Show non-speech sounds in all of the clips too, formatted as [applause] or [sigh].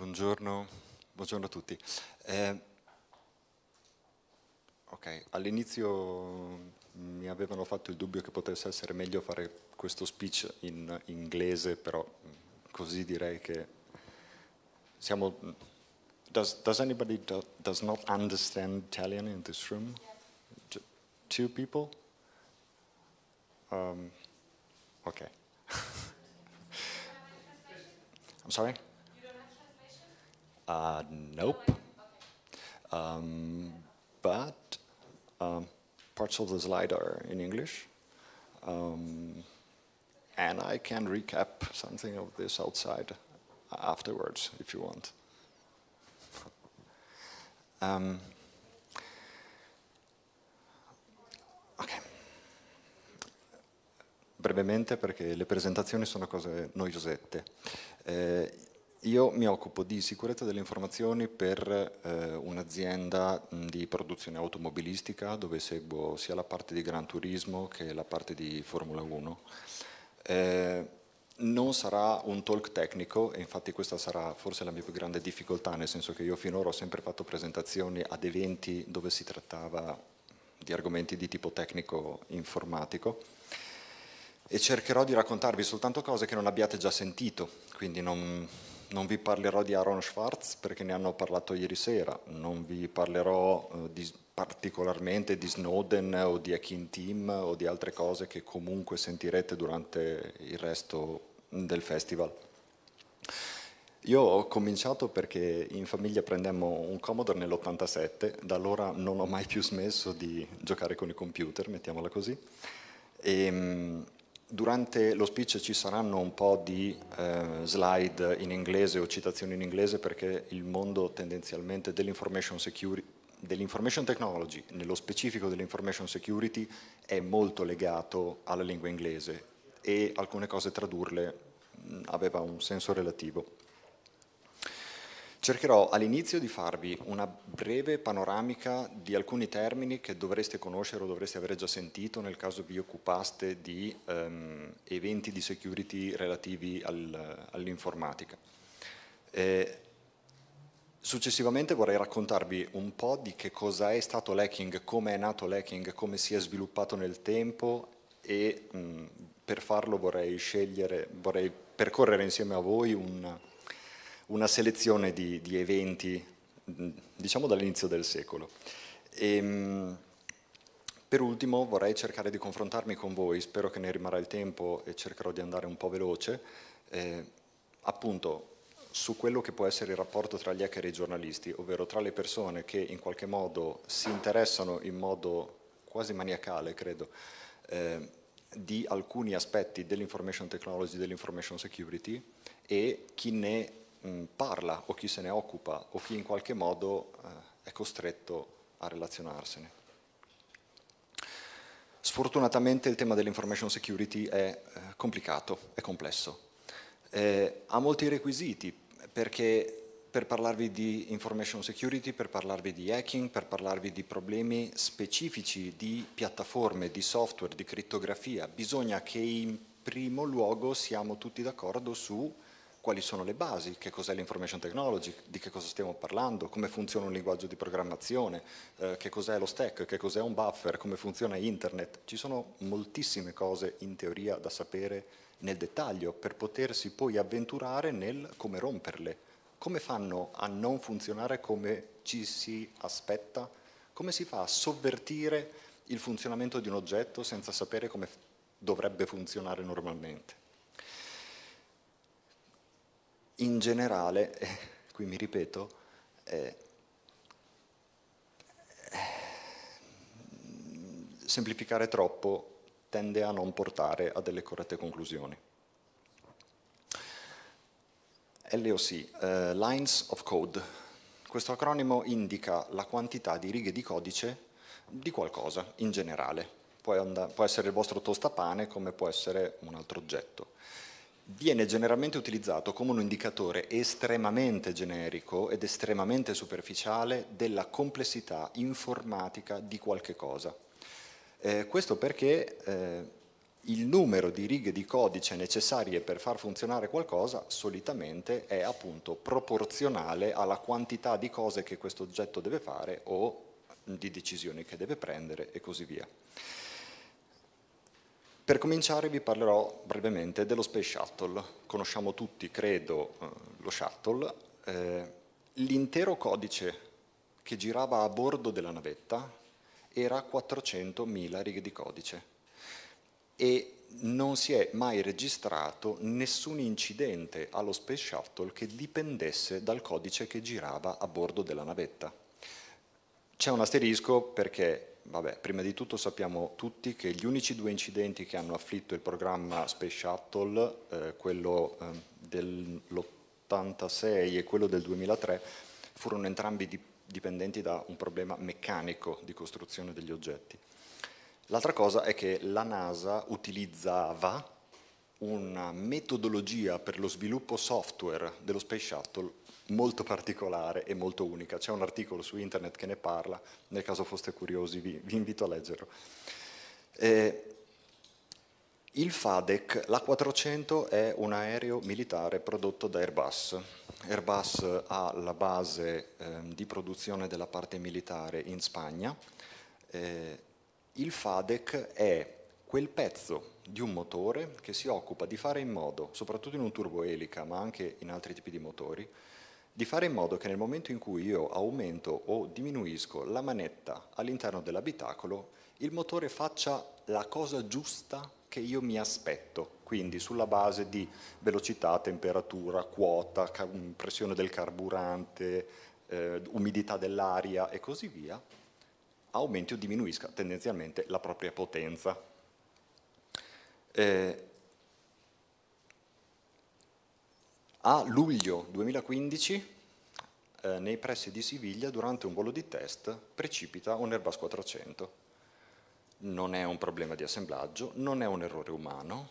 Buongiorno, buongiorno a tutti. Eh, okay, all'inizio mm, mi avevano fatto il dubbio che potesse essere meglio fare questo speech in inglese, però mm, così direi che siamo... Mm, does, does anybody do, does not understand Italian in this room? Two people? Um, okay. [laughs] I'm sorry? Uh, nope. Um, but um, parts of the slide are in English. Um, and I can recap something of this outside uh, afterwards if you want. Um, ok. Brevemente perché le presentazioni sono cose noiosette. Eh, Io mi occupo di sicurezza delle informazioni per eh, un'azienda di produzione automobilistica dove seguo sia la parte di Gran Turismo che la parte di Formula 1. Eh, non sarà un talk tecnico e infatti questa sarà forse la mia più grande difficoltà, nel senso che io finora ho sempre fatto presentazioni ad eventi dove si trattava di argomenti di tipo tecnico informatico e cercherò di raccontarvi soltanto cose che non abbiate già sentito, quindi non, non vi parlerò di Aaron Schwartz perché ne hanno parlato ieri sera, non vi parlerò eh, di, particolarmente di Snowden o di Akin Team o di altre cose che comunque sentirete durante il resto del festival. Io ho cominciato perché in famiglia prendemmo un Commodore nell'87, da allora non ho mai più smesso di giocare con i computer, mettiamola così. E, ehm, Durante lo speech ci saranno un po' di eh, slide in inglese o citazioni in inglese perché il mondo tendenzialmente dell'information security dell'information technology, nello specifico dell'information security, è molto legato alla lingua inglese e alcune cose tradurle aveva un senso relativo cercherò all'inizio di farvi una breve panoramica di alcuni termini che dovreste conoscere o dovreste avere già sentito nel caso vi occupaste di ehm, eventi di security relativi al, all'informatica. Eh, Successivamente vorrei raccontarvi un po' di che cosa è stato l'hacking, come è nato l'hacking, come si è sviluppato nel tempo e mh, mm, per farlo vorrei scegliere, vorrei percorrere insieme a voi un, una selezione di, di eventi, mm, diciamo dall'inizio del secolo. E, ehm, per ultimo vorrei cercare di confrontarmi con voi, spero che ne rimarrà il tempo e cercherò di andare un po' veloce, eh, appunto su quello che può essere il rapporto tra gli hacker e i giornalisti, ovvero tra le persone che in qualche modo si interessano in modo quasi maniacale, credo, eh, di alcuni aspetti dell'information technology, dell'information security e chi ne mh, mm, parla o chi se ne occupa o chi in qualche modo eh, è costretto a relazionarsene. Sfortunatamente il tema dell'information security è eh, complicato, è complesso. Eh, ha molti requisiti perché per parlarvi di information security, per parlarvi di hacking, per parlarvi di problemi specifici di piattaforme, di software, di criptografia, bisogna che in primo luogo siamo tutti d'accordo su quali sono le basi, che cos'è l'information technology, di che cosa stiamo parlando, come funziona un linguaggio di programmazione, eh, che cos'è lo stack, che cos'è un buffer, come funziona internet. Ci sono moltissime cose in teoria da sapere nel dettaglio per potersi poi avventurare nel come romperle. Come fanno a non funzionare come ci si aspetta? Come si fa a sovvertire il funzionamento di un oggetto senza sapere come dovrebbe funzionare normalmente? in generale, eh, qui mi ripeto, eh, eh, semplificare troppo tende a non portare a delle corrette conclusioni. LOC, uh, eh, Lines of Code. Questo acronimo indica la quantità di righe di codice di qualcosa in generale. Può, and- può essere il vostro tostapane come può essere un altro oggetto viene generalmente utilizzato come un indicatore estremamente generico ed estremamente superficiale della complessità informatica di qualche cosa. Eh, questo perché eh, il numero di righe di codice necessarie per far funzionare qualcosa solitamente è appunto proporzionale alla quantità di cose che questo oggetto deve fare o di decisioni che deve prendere e così via. Per cominciare vi parlerò brevemente dello Space Shuttle. Conosciamo tutti, credo, eh, lo Shuttle. Eh, l'intero codice che girava a bordo della navetta era 400.000 righe di codice e non si è mai registrato nessun incidente allo Space Shuttle che dipendesse dal codice che girava a bordo della navetta. C'è un asterisco perché vabbè, prima di tutto sappiamo tutti che gli unici due incidenti che hanno afflitto il programma Space Shuttle, eh, quello eh, dell'86 e quello del 2003, furono entrambi di, dipendenti da un problema meccanico di costruzione degli oggetti. L'altra cosa è che la NASA utilizzava una metodologia per lo sviluppo software dello Space Shuttle molto particolare e molto unica. C'è un articolo su internet che ne parla, nel caso foste curiosi vi, vi invito a leggerlo. Eh, il FADEC, l'A400 è un aereo militare prodotto da Airbus. Airbus ha la base eh, di produzione della parte militare in Spagna. Eh, il FADEC è quel pezzo di un motore che si occupa di fare in modo, soprattutto in un turboelica, ma anche in altri tipi di motori, di fare in modo che nel momento in cui io aumento o diminuisco la manetta all'interno dell'abitacolo, il motore faccia la cosa giusta che io mi aspetto, quindi sulla base di velocità, temperatura, quota, mm, pressione del carburante, eh, umidità dell'aria e così via, aumenti o diminuisca tendenzialmente la propria potenza. Eh, A luglio 2015, eh, nei pressi di Siviglia, durante un volo di test, precipita un Airbus 400. Non è un problema di assemblaggio, non è un errore umano,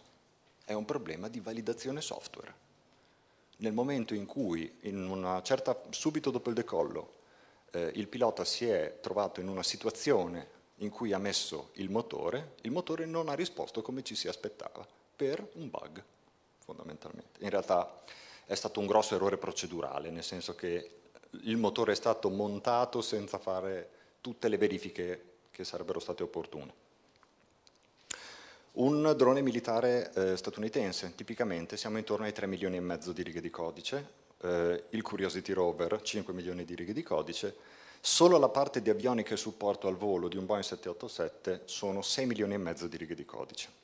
è un problema di validazione software. Nel momento in cui, in certa, subito dopo il decollo, eh, il pilota si è trovato in una situazione in cui ha messo il motore, il motore non ha risposto come ci si aspettava, per un bug, fondamentalmente. In realtà è stato un grosso errore procedurale, nel senso che il motore è stato montato senza fare tutte le verifiche che sarebbero state opportune. Un drone militare eh, statunitense, tipicamente siamo intorno ai 3 milioni e mezzo di righe di codice, eh, il Curiosity Rover 5 milioni di righe di codice, solo la parte di avionica e supporto al volo di un Boeing 787 sono 6 milioni e mezzo di righe di codice.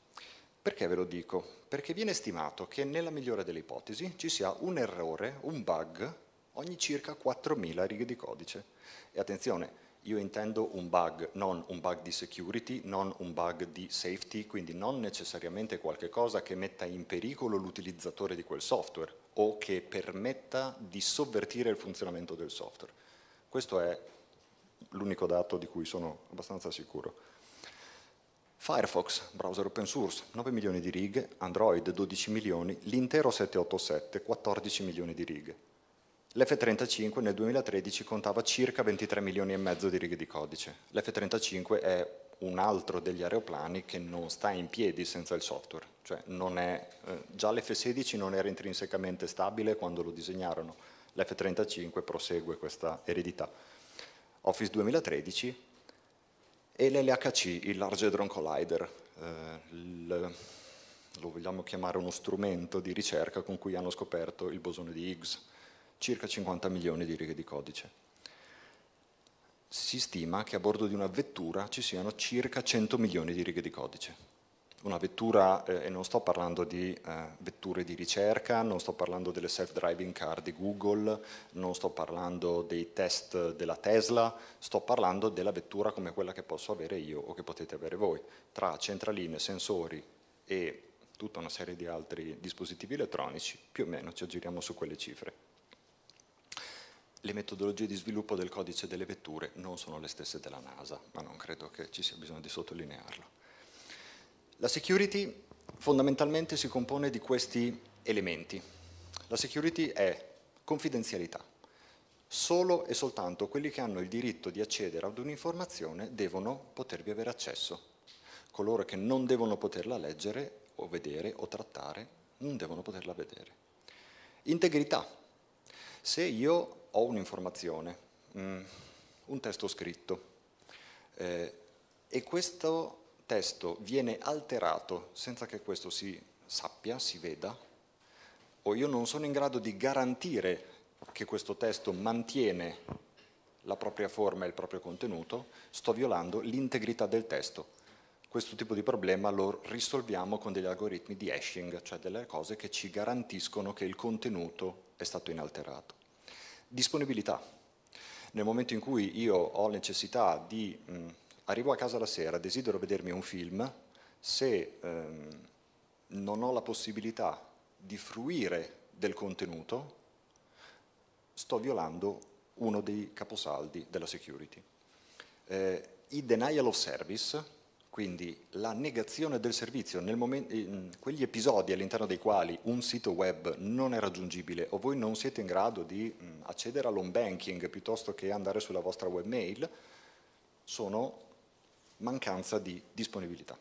Perché ve lo dico? Perché viene stimato che nella migliore delle ipotesi ci sia un errore, un bug, ogni circa 4.000 righe di codice. E attenzione, io intendo un bug, non un bug di security, non un bug di safety, quindi non necessariamente qualcosa che metta in pericolo l'utilizzatore di quel software o che permetta di sovvertire il funzionamento del software. Questo è l'unico dato di cui sono abbastanza sicuro. Firefox, browser open source, 9 milioni di righe, Android 12 milioni, l'intero 787 14 milioni di righe. L'F35 nel 2013 contava circa 23 milioni e mezzo di righe di codice. L'F35 è un altro degli aeroplani che non sta in piedi senza il software. Cioè è, eh, già l'F16 non era intrinsecamente stabile quando lo disegnarono, l'F35 prosegue questa eredità. Office 2013 e l'LHC, il Large Hadron Collider, eh, lo vogliamo chiamare uno strumento di ricerca con cui hanno scoperto il bosone di Higgs, circa 50 milioni di righe di codice. Si stima che a bordo di una vettura ci siano circa 100 milioni di righe di codice una vettura, eh, e non sto parlando di eh, vetture di ricerca, non sto parlando delle self-driving car di Google, non sto parlando dei test della Tesla, sto parlando della vettura come quella che posso avere io o che potete avere voi, tra centraline, sensori e tutta una serie di altri dispositivi elettronici, più o meno ci aggiriamo su quelle cifre. Le metodologie di sviluppo del codice delle vetture non sono le stesse della NASA, ma non credo che ci sia bisogno di sottolinearlo. La security fondamentalmente si compone di questi elementi. La security è confidenzialità. Solo e soltanto quelli che hanno il diritto di accedere ad un'informazione devono potervi avere accesso. Coloro che non devono poterla leggere o vedere o trattare non devono poterla vedere. Integrità. Se io ho un'informazione, mm, un testo scritto, eh, e questo testo viene alterato senza che questo si sappia, si veda, o io non sono in grado di garantire che questo testo mantiene la propria forma e il proprio contenuto, sto violando l'integrità del testo. Questo tipo di problema lo risolviamo con degli algoritmi di hashing, cioè delle cose che ci garantiscono che il contenuto è stato inalterato. Disponibilità. Nel momento in cui io ho necessità di mh, arrivo a casa la sera, desidero vedermi un film, se ehm, non ho la possibilità di fruire del contenuto, sto violando uno dei caposaldi della security. Eh, I denial of service, quindi la negazione del servizio, momento, quegli episodi all'interno dei quali un sito web non è raggiungibile o voi non siete in grado di accedere all'home banking piuttosto che andare sulla vostra webmail, sono mancanza di disponibilità.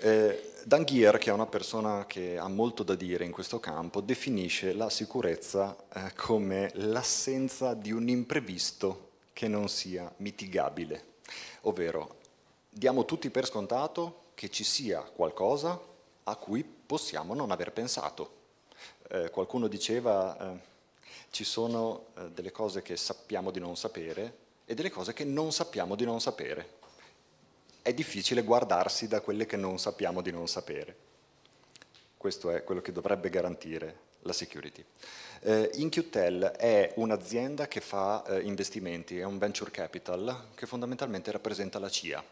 Eh, Gier, che è una persona che ha molto da dire in questo campo, definisce la sicurezza eh, come l'assenza di un imprevisto che non sia mitigabile, ovvero diamo tutti per scontato che ci sia qualcosa a cui possiamo non aver pensato. Eh, qualcuno diceva eh, ci sono eh, delle cose che sappiamo di non sapere, e delle cose che non sappiamo di non sapere. È difficile guardarsi da quelle che non sappiamo di non sapere. Questo è quello che dovrebbe garantire la security. Eh, InQtel è un'azienda che fa eh, investimenti, è un venture capital che fondamentalmente rappresenta la CIA.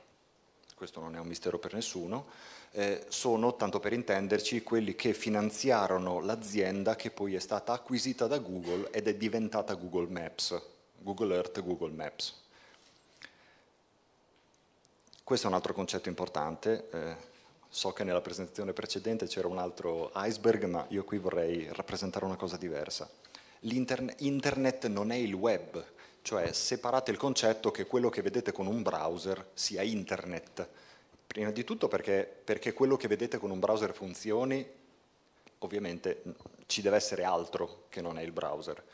Questo non è un mistero per nessuno. Eh, sono, tanto per intenderci, quelli che finanziarono l'azienda che poi è stata acquisita da Google ed è diventata Google Maps, Google Earth Google Maps. Questo è un altro concetto importante, eh, so che nella presentazione precedente c'era un altro iceberg, ma io qui vorrei rappresentare una cosa diversa. L'internet non è il web, cioè separate il concetto che quello che vedete con un browser sia internet. Prima di tutto perché, perché quello che vedete con un browser funzioni, ovviamente ci deve essere altro che non è il browser.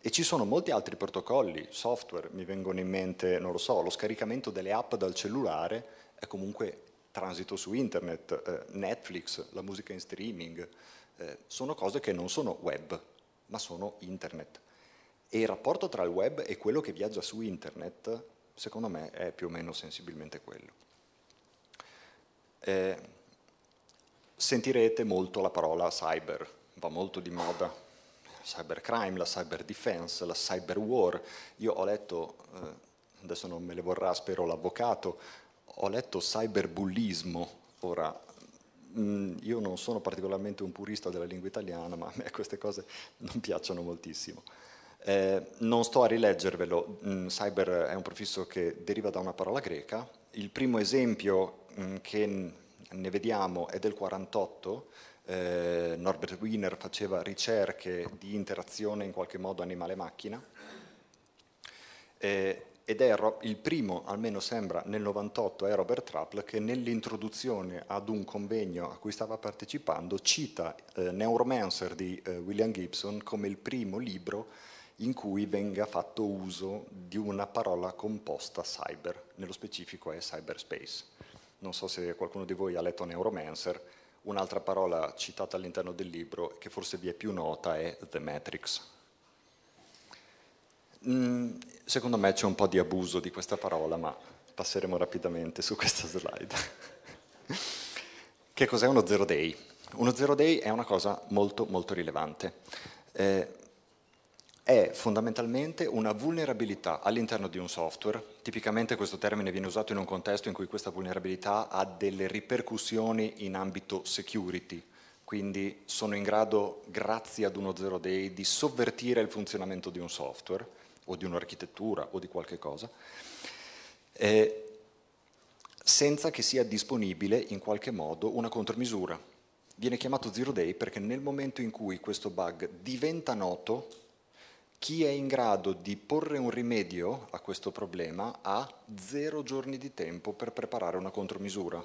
E ci sono molti altri protocolli, software, mi vengono in mente, non lo so, lo scaricamento delle app dal cellulare è comunque transito su internet, eh, Netflix, la musica in streaming, eh, sono cose che non sono web, ma sono internet. E il rapporto tra il web e quello che viaggia su internet, secondo me, è più o meno sensibilmente quello. Eh, sentirete molto la parola cyber, va molto di moda cybercrime, la cyber defense, la cyber war. Io ho letto, eh, adesso non me le vorrà spero l'avvocato, ho letto cyberbullismo, ora mh, mm, io non sono particolarmente un purista della lingua italiana, ma a me queste cose non piacciono moltissimo. Eh, non sto a rileggervelo, mh, mm, cyber è un prefisso che deriva da una parola greca, il primo esempio mh, mm, che ne vediamo è del 48, eh, Norbert Wiener faceva ricerche di interazione in qualche modo animale-macchina eh, ed è il primo, almeno sembra, nel 98 è eh, Robert Trappl che nell'introduzione ad un convegno a cui stava partecipando cita eh, Neuromancer di eh, William Gibson come il primo libro in cui venga fatto uso di una parola composta cyber, nello specifico è cyberspace. Non so se qualcuno di voi ha letto Neuromancer, Un'altra parola citata all'interno del libro, che forse vi è più nota, è The Matrix. Mm, secondo me c'è un po' di abuso di questa parola, ma passeremo rapidamente su questa slide. [laughs] che cos'è uno zero day? Uno zero day è una cosa molto molto rilevante. Eh, è fondamentalmente una vulnerabilità all'interno di un software. Tipicamente questo termine viene usato in un contesto in cui questa vulnerabilità ha delle ripercussioni in ambito security, quindi sono in grado, grazie ad uno zero day, di sovvertire il funzionamento di un software o di un'architettura o di qualche cosa, eh, senza che sia disponibile in qualche modo una contromisura. Viene chiamato zero day perché nel momento in cui questo bug diventa noto, chi è in grado di porre un rimedio a questo problema ha zero giorni di tempo per preparare una contromisura.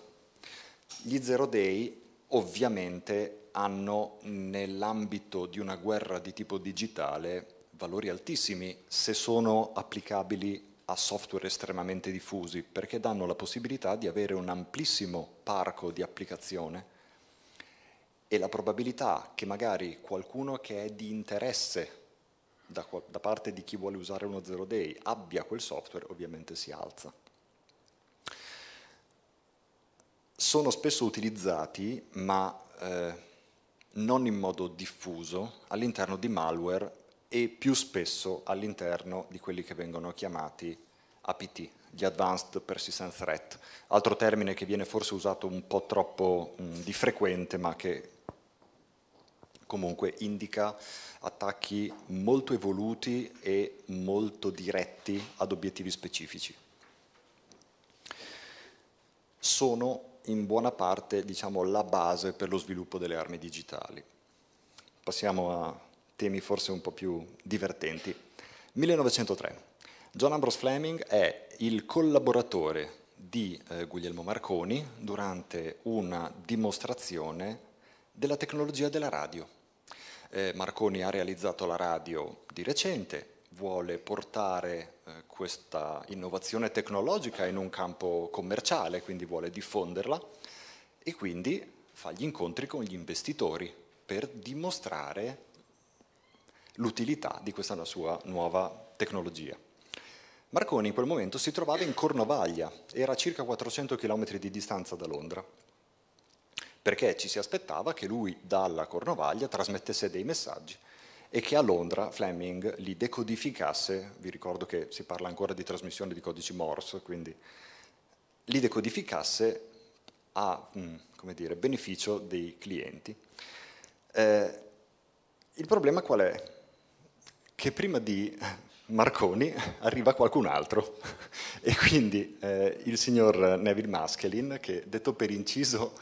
Gli zero day ovviamente hanno nell'ambito di una guerra di tipo digitale valori altissimi se sono applicabili a software estremamente diffusi perché danno la possibilità di avere un amplissimo parco di applicazione e la probabilità che magari qualcuno che è di interesse da, da parte di chi vuole usare uno zero day abbia quel software ovviamente si alza. Sono spesso utilizzati ma eh, non in modo diffuso all'interno di malware e più spesso all'interno di quelli che vengono chiamati APT, gli Advanced Persistent Threat, altro termine che viene forse usato un po' troppo mh, di frequente ma che comunque indica attacchi molto evoluti e molto diretti ad obiettivi specifici. Sono in buona parte diciamo, la base per lo sviluppo delle armi digitali. Passiamo a temi forse un po' più divertenti. 1903. John Ambrose Fleming è il collaboratore di eh, Guglielmo Marconi durante una dimostrazione della tecnologia della radio. Eh, Marconi ha realizzato la radio di recente, vuole portare eh, questa innovazione tecnologica in un campo commerciale, quindi vuole diffonderla e quindi fa gli incontri con gli investitori per dimostrare l'utilità di questa sua nuova tecnologia. Marconi in quel momento si trovava in Cornovaglia, era a circa 400 km di distanza da Londra perché ci si aspettava che lui dalla Cornovaglia trasmettesse dei messaggi e che a Londra Fleming li decodificasse, vi ricordo che si parla ancora di trasmissione di codici Morse, quindi li decodificasse a mm, dire, beneficio dei clienti. Eh, il problema qual è? Che prima di Marconi arriva qualcun altro [laughs] e quindi eh, il signor Neville Maschelin, che detto per inciso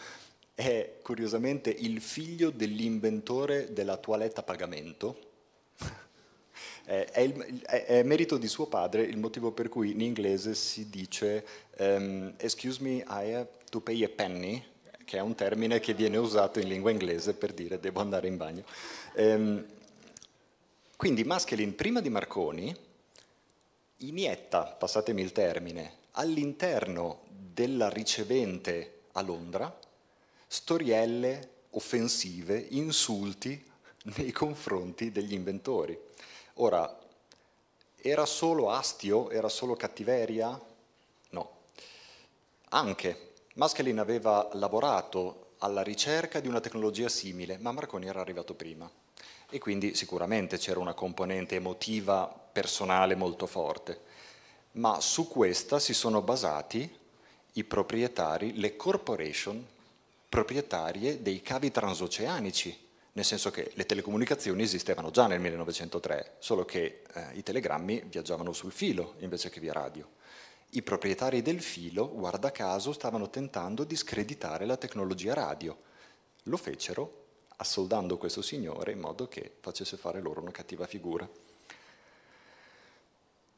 è curiosamente il figlio dell'inventore della toiletta a pagamento. [laughs] è, il, è, è, merito di suo padre il motivo per cui in inglese si dice um, excuse me, I have to pay a penny, che è un termine che viene usato in lingua inglese per dire devo andare in bagno. Um, quindi Maschelin, prima di Marconi, inietta, passatemi il termine, all'interno della ricevente a Londra storielle offensive, insulti nei confronti degli inventori. Ora, era solo astio? Era solo cattiveria? No. Anche Maschelin aveva lavorato alla ricerca di una tecnologia simile, ma Marconi era arrivato prima e quindi sicuramente c'era una componente emotiva personale molto forte, ma su questa si sono basati i proprietari, le corporation proprietarie dei cavi transoceanici, nel senso che le telecomunicazioni esistevano già nel 1903, solo che eh, i telegrammi viaggiavano sul filo invece che via radio. I proprietari del filo, guarda caso, stavano tentando di screditare la tecnologia radio. Lo fecero assoldando questo signore in modo che facesse fare loro una cattiva figura.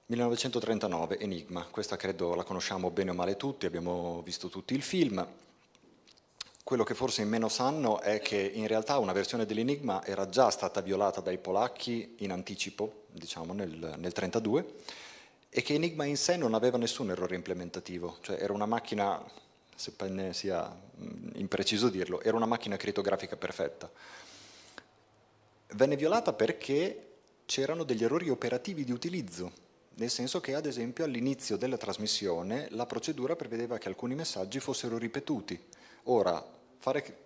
1939, Enigma, questa credo la conosciamo bene o male tutti, abbiamo visto tutti il film. Quello che forse in meno sanno è che in realtà una versione dell'Enigma era già stata violata dai polacchi in anticipo, diciamo nel 1932, e che Enigma in sé non aveva nessun errore implementativo, cioè era una macchina, sebbene sia impreciso dirlo, era una macchina crittografica perfetta. Venne violata perché c'erano degli errori operativi di utilizzo, nel senso che ad esempio all'inizio della trasmissione la procedura prevedeva che alcuni messaggi fossero ripetuti Ora, fare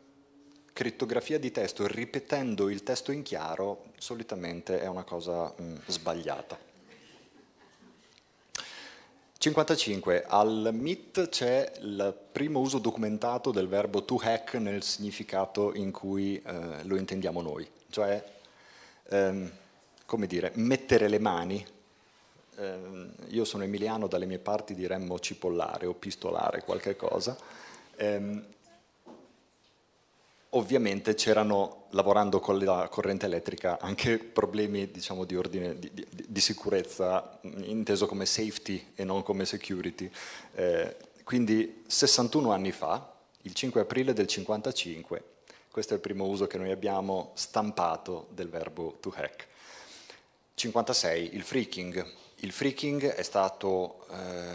crittografia di testo ripetendo il testo in chiaro solitamente è una cosa mh, mm, sbagliata. 55. Al MIT c'è il primo uso documentato del verbo to hack nel significato in cui eh, lo intendiamo noi, cioè ehm, come dire, mettere le mani. Eh, io sono emiliano, dalle mie parti diremmo cipollare o pistolare qualche cosa. Eh, Ovviamente c'erano, lavorando con la corrente elettrica, anche problemi diciamo, di, ordine, di, di, di, sicurezza, inteso come safety e non come security. Eh, quindi 61 anni fa, il 5 aprile del 55, questo è il primo uso che noi abbiamo stampato del verbo to hack. 56, il freaking. Il freaking è stato eh,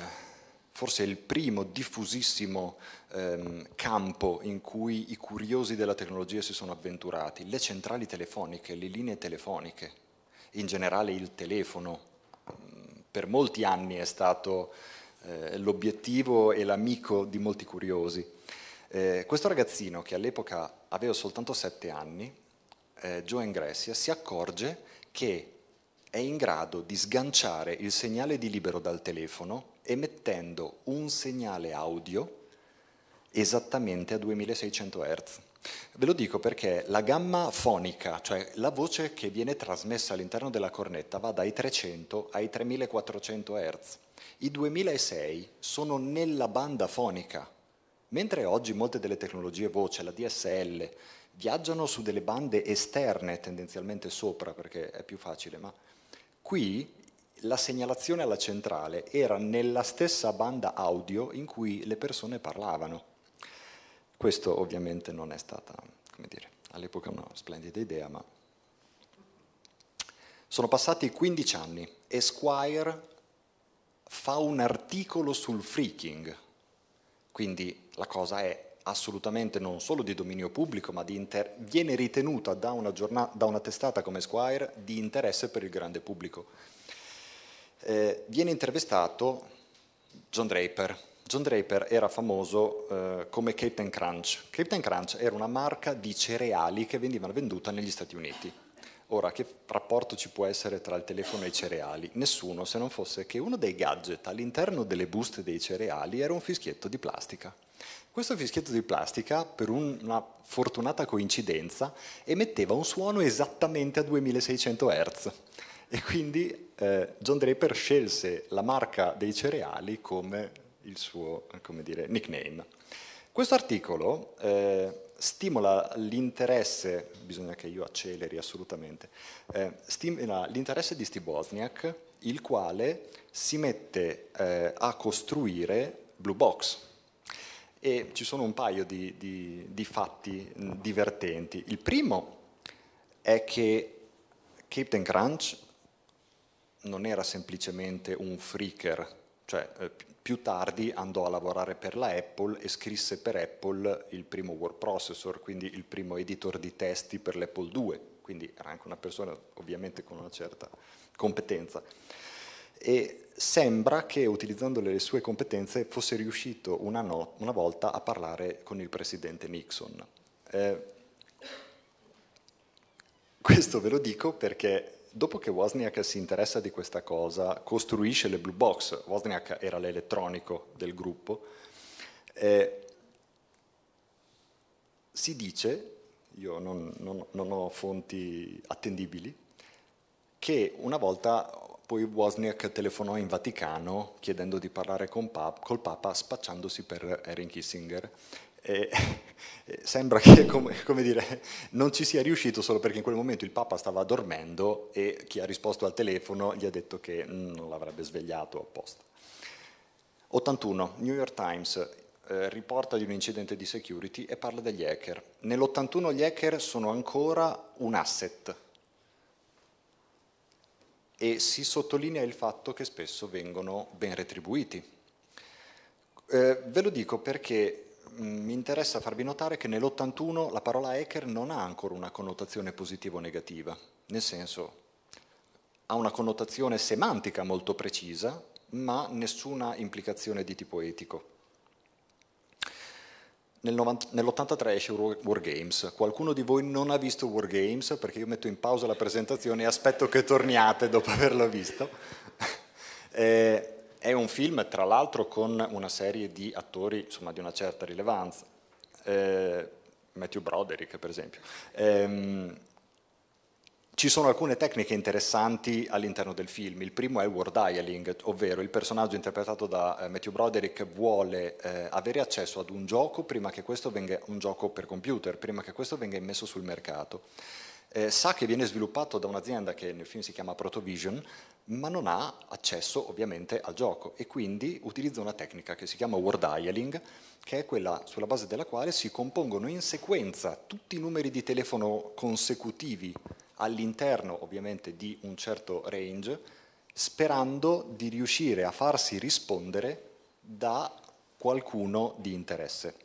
forse il primo diffusissimo ehm, campo in cui i curiosi della tecnologia si sono avventurati, le centrali telefoniche, le linee telefoniche, in generale il telefono, per molti anni è stato eh, l'obiettivo e l'amico di molti curiosi. Eh, questo ragazzino, che all'epoca aveva soltanto 7 anni, eh, Joe Ingressia, si accorge che è in grado di sganciare il segnale di libero dal telefono emettendo un segnale audio esattamente a 2600 Hz. Ve lo dico perché la gamma fonica, cioè la voce che viene trasmessa all'interno della cornetta, va dai 300 ai 3400 Hz. I 2006 sono nella banda fonica, mentre oggi molte delle tecnologie voce, la DSL, viaggiano su delle bande esterne, tendenzialmente sopra perché è più facile, ma qui la segnalazione alla centrale era nella stessa banda audio in cui le persone parlavano. Questo ovviamente non è stata, come dire, all'epoca una splendida idea, ma... Sono passati 15 anni, e Squire fa un articolo sul freaking, quindi la cosa è assolutamente non solo di dominio pubblico, ma inter- viene ritenuta da una, giornata, da una, testata come Squire di interesse per il grande pubblico. Eh, viene intervistato John Draper, John Draper era famoso eh, come Captain Crunch. Captain Crunch era una marca di cereali che venivano venduta negli Stati Uniti. Ora, che rapporto ci può essere tra il telefono e i cereali? Nessuno, se non fosse che uno dei gadget all'interno delle buste dei cereali era un fischietto di plastica. Questo fischietto di plastica, per una fortunata coincidenza, emetteva un suono esattamente a 2600 Hz. E quindi eh, John Draper scelse la marca dei cereali come il suo dire, nickname. Questo articolo eh, stimola l'interesse, bisogna che io acceleri assolutamente, eh, stimola l'interesse di Steve Wozniak, il quale si mette eh, a costruire Blue Box. E ci sono un paio di, di, di fatti mm, divertenti. Il primo è che Captain Crunch non era semplicemente un freaker, cioè eh, più tardi andò a lavorare per la Apple e scrisse per Apple il primo word processor, quindi il primo editor di testi per l'Apple II, quindi era anche una persona ovviamente con una certa competenza. E sembra che utilizzando le sue competenze fosse riuscito una, no una volta a parlare con il presidente Nixon. Eh, questo ve lo dico perché dopo che Wozniak si interessa di questa cosa, costruisce le blue box, Wozniak era l'elettronico del gruppo, eh, si dice, io non, non, non ho fonti attendibili, che una volta poi Wozniak telefonò in Vaticano chiedendo di parlare Papa, col Papa spacciandosi per Erin Kissinger e, sembra che come, come dire, non ci sia riuscito solo perché in quel momento il Papa stava dormendo e chi ha risposto al telefono gli ha detto che mm, non l'avrebbe svegliato apposta. 81, New York Times eh, riporta di un incidente di security e parla degli hacker. Nell'81 gli hacker sono ancora un asset e si sottolinea il fatto che spesso vengono ben retribuiti. Eh, ve lo dico perché Mm, mi interessa farvi notare che nell'81 la parola hacker non ha ancora una connotazione positiva o negativa, nel senso ha una connotazione semantica molto precisa, ma nessuna implicazione di tipo etico. Nell'83 esce Wargames. Qualcuno di voi non ha visto Wargames perché io metto in pausa la presentazione e aspetto che torniate dopo averlo visto. [laughs] eh, è un film tra l'altro con una serie di attori insomma, di una certa rilevanza, eh, Matthew Broderick per esempio. Eh, ci sono alcune tecniche interessanti all'interno del film. Il primo è il word dialing, ovvero il personaggio interpretato da eh, Matthew Broderick vuole eh, avere accesso ad un gioco prima che questo venga un gioco per computer, prima che questo venga immesso sul mercato eh, sa che viene sviluppato da un'azienda che nel film si chiama Protovision, ma non ha accesso ovviamente al gioco e quindi utilizza una tecnica che si chiama word dialing, che è quella sulla base della quale si compongono in sequenza tutti i numeri di telefono consecutivi all'interno ovviamente di un certo range, sperando di riuscire a farsi rispondere da qualcuno di interesse.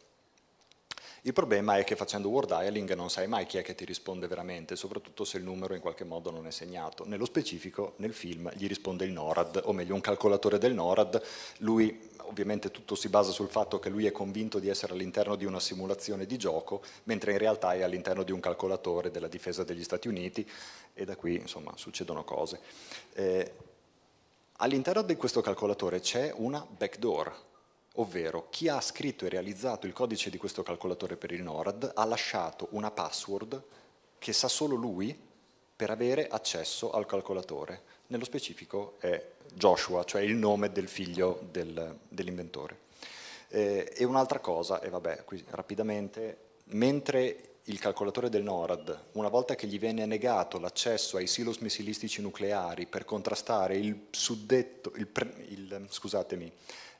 Il problema è che facendo word dialing non sai mai chi è che ti risponde veramente, soprattutto se il numero in qualche modo non è segnato. Nello specifico, nel film, gli risponde il NORAD, o meglio un calcolatore del NORAD, lui ovviamente tutto si basa sul fatto che lui è convinto di essere all'interno di una simulazione di gioco, mentre in realtà è all'interno di un calcolatore della difesa degli Stati Uniti e da qui insomma succedono cose. Eh, all'interno di questo calcolatore c'è una backdoor, ovvero chi ha scritto e realizzato il codice di questo calcolatore per il NORAD ha lasciato una password che sa solo lui per avere accesso al calcolatore. Nello specifico è Joshua, cioè il nome del figlio del, dell'inventore. Eh, e un'altra cosa, e vabbè, qui rapidamente, mentre il calcolatore del NORAD, una volta che gli viene negato l'accesso ai silos missilistici nucleari per contrastare il, suddetto, il, il, scusatemi,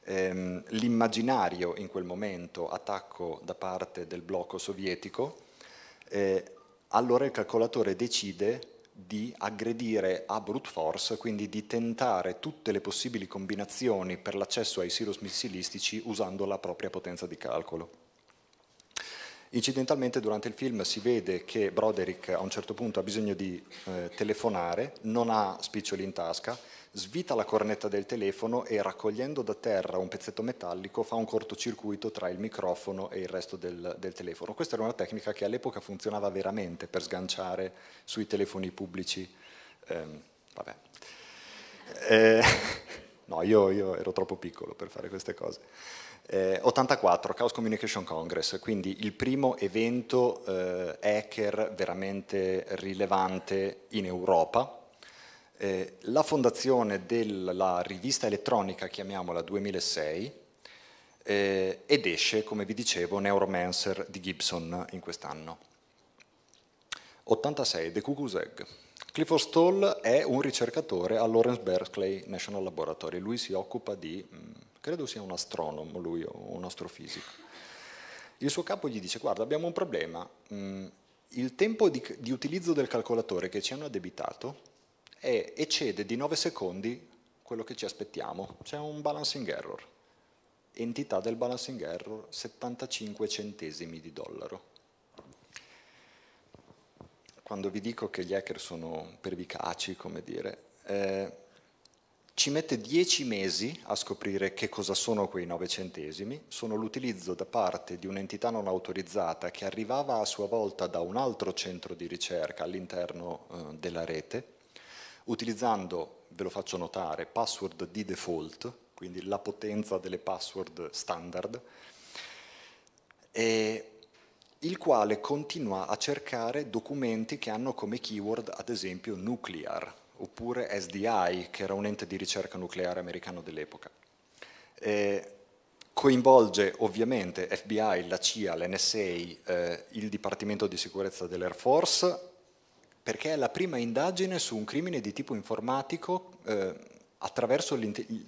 ehm, l'immaginario in quel momento attacco da parte del blocco sovietico, eh, allora il calcolatore decide di aggredire a brute force, quindi di tentare tutte le possibili combinazioni per l'accesso ai silos missilistici usando la propria potenza di calcolo. Incidentalmente durante il film si vede che Broderick a un certo punto ha bisogno di eh, telefonare, non ha spiccioli in tasca svita la cornetta del telefono e raccogliendo da terra un pezzetto metallico fa un cortocircuito tra il microfono e il resto del, del telefono. Questa era una tecnica che all'epoca funzionava veramente per sganciare sui telefoni pubblici. Ehm, eh, eh, [laughs] no, io, io, ero troppo piccolo per fare queste cose. Eh, 84, Chaos Communication Congress, quindi il primo evento eh, hacker veramente rilevante in Europa eh, la fondazione della rivista elettronica, chiamiamola 2006, eh, ed esce, come vi dicevo, Neuromancer di Gibson in quest'anno. 86, The Cuckoo's Egg. Clifford Stoll è un ricercatore al Lawrence Berkeley National Laboratory, lui si occupa di, mm, credo sia un astronomo lui o un astrofisico. Il suo capo gli dice guarda abbiamo un problema, mm, il tempo di, di utilizzo del calcolatore che ci hanno addebitato e eccede di 9 secondi quello che ci aspettiamo. C'è un balancing error. Entità del balancing error 75 centesimi di dollaro. Quando vi dico che gli hacker sono pervicaci, come dire, eh, ci mette 10 mesi a scoprire che cosa sono quei 9 centesimi, sono l'utilizzo da parte di un'entità non autorizzata che arrivava a sua volta da un altro centro di ricerca all'interno eh, della rete utilizzando, ve lo faccio notare, password di default, quindi la potenza delle password standard, il quale continua a cercare documenti che hanno come keyword ad esempio nuclear, oppure SDI, che era un ente di ricerca nucleare americano dell'epoca. Eh, coinvolge ovviamente FBI, la CIA, l'NSA, eh, il Dipartimento di Sicurezza dell'Air Force, perché è la prima indagine su un crimine di tipo informatico eh, attraverso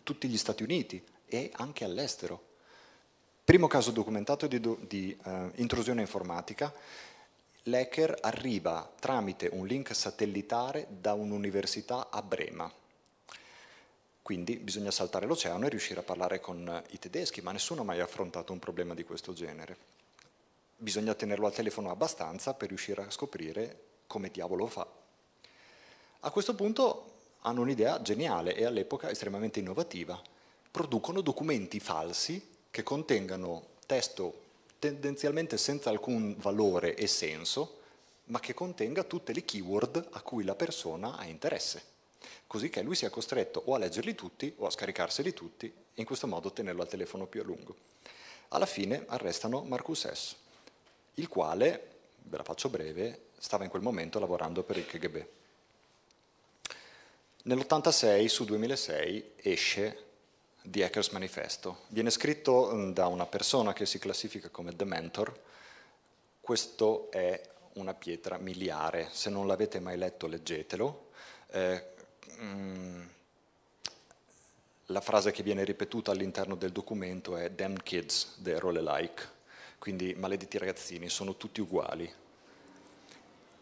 tutti gli Stati Uniti e anche all'estero. Primo caso documentato di, do di eh, intrusione informatica, l'hacker arriva tramite un link satellitare da un'università a Brema. Quindi bisogna saltare l'oceano e riuscire a parlare con eh, i tedeschi, ma nessuno ha mai affrontato un problema di questo genere. Bisogna tenerlo al telefono abbastanza per riuscire a scoprire come diavolo fa? A questo punto hanno un'idea geniale e all'epoca estremamente innovativa. Producono documenti falsi che contengano testo tendenzialmente senza alcun valore e senso, ma che contenga tutte le keyword a cui la persona ha interesse, così che lui sia costretto o a leggerli tutti o a scaricarseli tutti e in questo modo tenerlo al telefono più a lungo. Alla fine arrestano Marcus S., il quale, ve la faccio breve, stava in quel momento lavorando per il KGB. Nell'86 su 2006 esce The Hackers Manifesto. Viene scritto mm, da una persona che si classifica come The Mentor. Questo è una pietra miliare, se non l'avete mai letto leggetelo. Eh, mm, la frase che viene ripetuta all'interno del documento è Damn kids, they're all alike, quindi maledetti ragazzini, sono tutti uguali,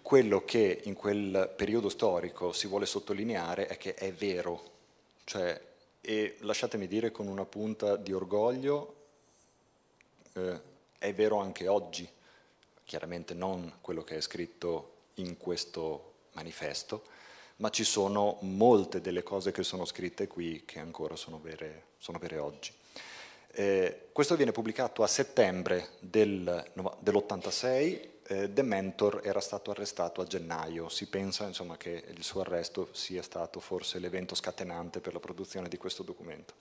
quello che in quel periodo storico si vuole sottolineare è che è vero, cioè, e lasciatemi dire con una punta di orgoglio, eh, è vero anche oggi, chiaramente non quello che è scritto in questo manifesto, ma ci sono molte delle cose che sono scritte qui che ancora sono vere, sono vere oggi. Eh, questo viene pubblicato a settembre del, dell'86 eh, The Mentor era stato arrestato a gennaio, si pensa insomma, che il suo arresto sia stato forse l'evento scatenante per la produzione di questo documento.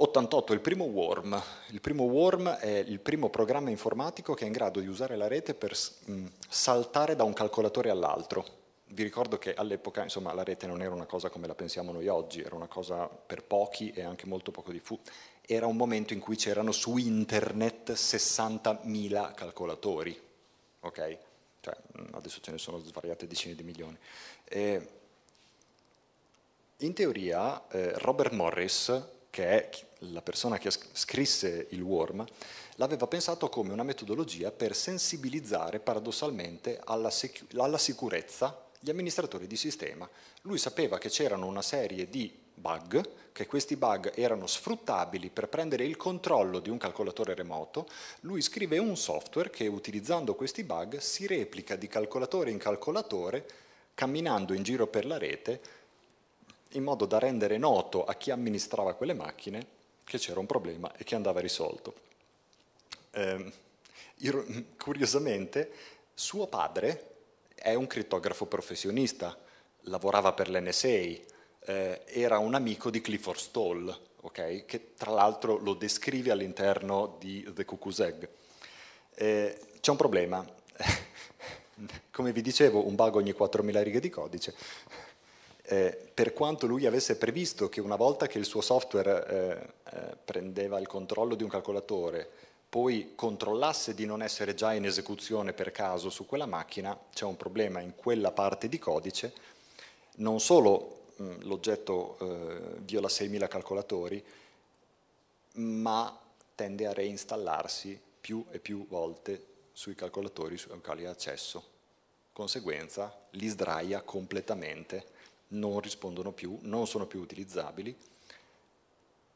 88, il primo worm. Il primo worm è il primo programma informatico che è in grado di usare la rete per mh, mm, saltare da un calcolatore all'altro. Vi ricordo che all'epoca insomma, la rete non era una cosa come la pensiamo noi oggi, era una cosa per pochi e anche molto poco diffusa. Era un momento in cui c'erano su internet 60.000 calcolatori, ok? Cioè, mm, adesso ce ne sono svariate decine di milioni. E in teoria eh, Robert Morris, che è la persona che scrisse il worm, l'aveva pensato come una metodologia per sensibilizzare paradossalmente alla, sic- alla sicurezza gli amministratori di sistema. Lui sapeva che c'erano una serie di bug, che questi bug erano sfruttabili per prendere il controllo di un calcolatore remoto, lui scrive un software che utilizzando questi bug si replica di calcolatore in calcolatore camminando in giro per la rete in modo da rendere noto a chi amministrava quelle macchine che c'era un problema e che andava risolto. Eh, curiosamente, suo padre è un crittografo professionista, lavorava per l'NSA, eh, era un amico di Clifford Stoll, okay? che tra l'altro lo descrive all'interno di The Cuckoo's Egg. Eh, c'è un problema, [laughs] come vi dicevo un bug ogni 4.000 righe di codice, eh, per quanto lui avesse previsto che una volta che il suo software eh, eh, prendeva il controllo di un calcolatore, poi controllasse di non essere già in esecuzione per caso su quella macchina, c'è un problema in quella parte di codice, non solo Mm, l'oggetto eh, viola 6.000 calcolatori, ma tende a reinstallarsi più e più volte sui calcolatori sui quali ha accesso. Conseguenza, li sdraia completamente, non rispondono più, non sono più utilizzabili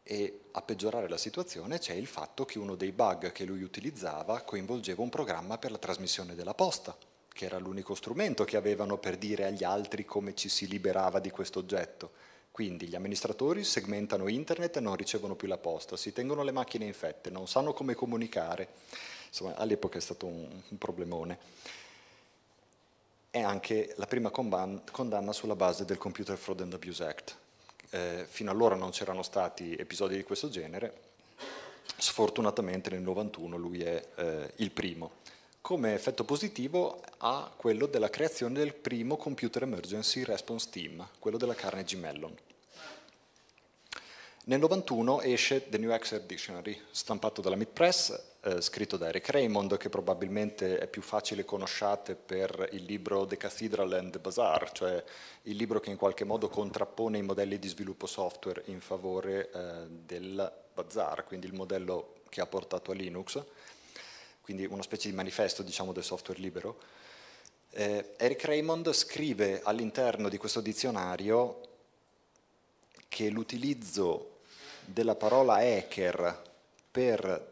e a peggiorare la situazione c'è il fatto che uno dei bug che lui utilizzava coinvolgeva un programma per la trasmissione della posta che era l'unico strumento che avevano per dire agli altri come ci si liberava di questo oggetto. Quindi gli amministratori segmentano internet e non ricevono più la posta, si tengono le macchine infette, non sanno come comunicare. Insomma, all'epoca è stato un, un problemone. È anche la prima condanna sulla base del Computer Fraud and Abuse Act. Eh, fino allora non c'erano stati episodi di questo genere, sfortunatamente nel 91 lui è eh, il primo come effetto positivo ha quello della creazione del primo Computer Emergency Response Team, quello della Carnegie Mellon. Nel 91 esce The New Exeter Dictionary, stampato dalla Mid Press, eh, scritto da Eric Raymond, che probabilmente è più facile conosciate per il libro The Cathedral and the Bazaar, cioè il libro che in qualche modo contrappone i modelli di sviluppo software in favore eh, del Bazaar, quindi il modello che ha portato a Linux quindi una specie di manifesto diciamo, del software libero, eh, Eric Raymond scrive all'interno di questo dizionario che l'utilizzo della parola hacker per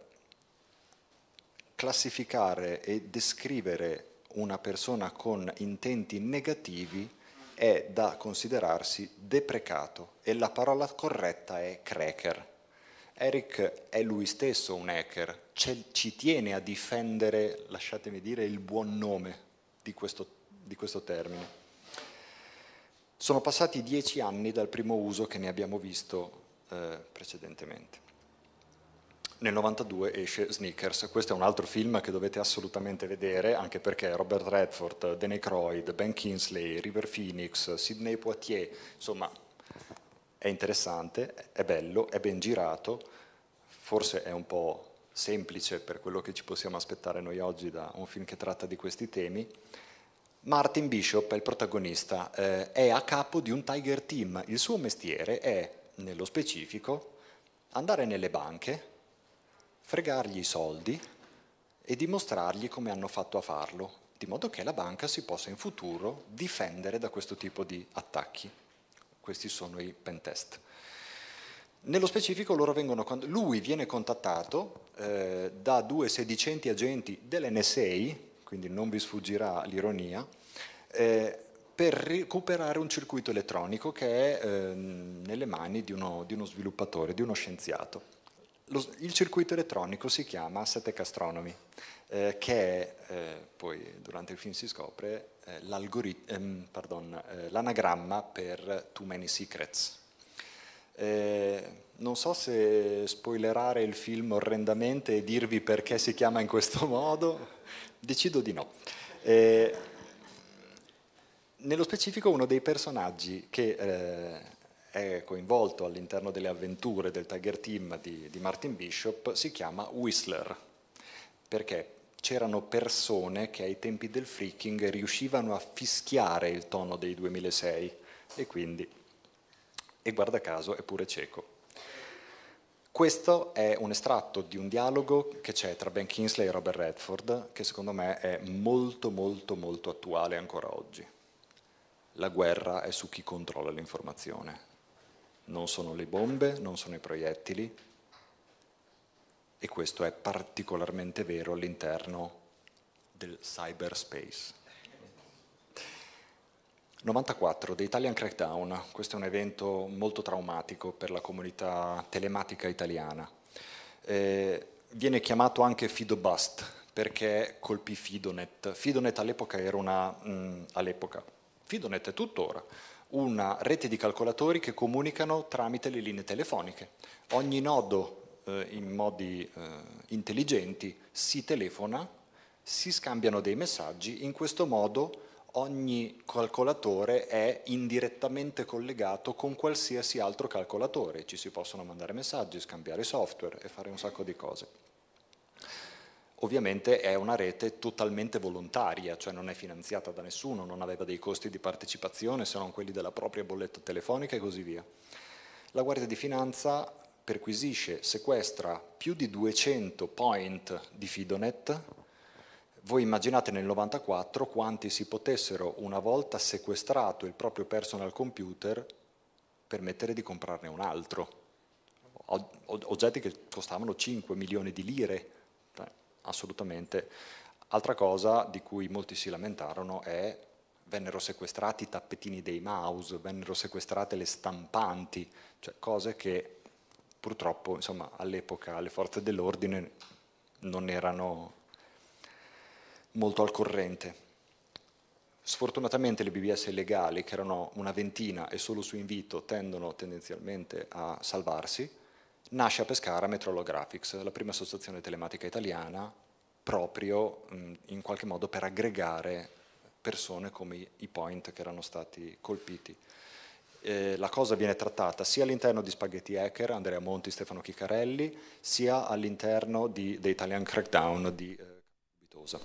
classificare e descrivere una persona con intenti negativi è da considerarsi deprecato e la parola corretta è cracker. Eric è lui stesso un hacker, ci tiene a difendere, lasciatemi dire, il buon nome di questo, di questo termine. Sono passati dieci anni dal primo uso che ne abbiamo visto eh, precedentemente. Nel 92 esce Sneakers, questo è un altro film che dovete assolutamente vedere, anche perché Robert Redford, Danny Croyd, Ben Kingsley, River Phoenix, Sidney Poitier, insomma è interessante, è bello, è ben girato, forse è un po' semplice per quello che ci possiamo aspettare noi oggi da un film che tratta di questi temi. Martin Bishop, è il protagonista, eh, è a capo di un Tiger Team. Il suo mestiere è, nello specifico, andare nelle banche, fregargli i soldi e dimostrargli come hanno fatto a farlo, di modo che la banca si possa in futuro difendere da questo tipo di attacchi. Questi sono i pentest. Nello specifico vengono, lui viene contattato eh, da due sedicenti agenti dell'NSA, quindi non vi sfuggirà l'ironia, eh, per recuperare un circuito elettronico che è eh, nelle mani di uno, di uno, sviluppatore, di uno scienziato. Lo, il circuito elettronico si chiama Setec Astronomy, eh, che è, eh, poi durante il film si scopre, eh, ehm, pardon, l'anagramma per Too Many Secrets, eh, non so se spoilerare il film orrendamente e dirvi perché si chiama in questo [laughs] modo, decido di no. Eh, nello specifico uno dei personaggi che eh, è coinvolto all'interno delle avventure del Tiger Team di, di Martin Bishop si chiama Whistler, perché c'erano persone che ai tempi del freaking riuscivano a fischiare il tono dei 2006 e quindi e guarda caso è pure cieco. Questo è un estratto di un dialogo che c'è tra Ben Kingsley e Robert Redford, che secondo me è molto molto molto attuale ancora oggi. La guerra è su chi controlla l'informazione. Non sono le bombe, non sono i proiettili e questo è particolarmente vero all'interno del cyberspace. 94, The Italian Crackdown, questo è un evento molto traumatico per la comunità telematica italiana. Eh, viene chiamato anche Fidobust perché colpì Fidonet. Fidonet all'epoca era una... Mh, mm, all'epoca. Fidonet è tuttora una rete di calcolatori che comunicano tramite le linee telefoniche. Ogni nodo eh, in modi eh, intelligenti si telefona, si scambiano dei messaggi, in questo modo ogni calcolatore è indirettamente collegato con qualsiasi altro calcolatore, ci si possono mandare messaggi, scambiare software e fare un sacco di cose. Ovviamente è una rete totalmente volontaria, cioè non è finanziata da nessuno, non aveva dei costi di partecipazione se non quelli della propria bolletta telefonica e così via. La Guardia di Finanza perquisisce, sequestra più di 200 point di Fidonet, voi immaginate nel 94 quanti si potessero una volta sequestrato il proprio personal computer permettere di comprarne un altro. Oggetti che costavano 5 milioni di lire, assolutamente. Altra cosa di cui molti si lamentarono è vennero sequestrati i tappetini dei mouse, vennero sequestrate le stampanti, cioè cose che purtroppo insomma, all'epoca le forze dell'ordine non erano molto al corrente. Sfortunatamente le BBS legali, che erano una ventina e solo su invito tendono tendenzialmente a salvarsi, nasce a Pescara Metrolographics, la prima associazione telematica italiana, proprio in qualche modo per aggregare persone come i point che erano stati colpiti. Eh, la cosa viene trattata sia all'interno di Spaghetti Hacker, Andrea Monti, Stefano Chicarelli, sia all'interno di The Italian Crackdown di eh, Bitosa.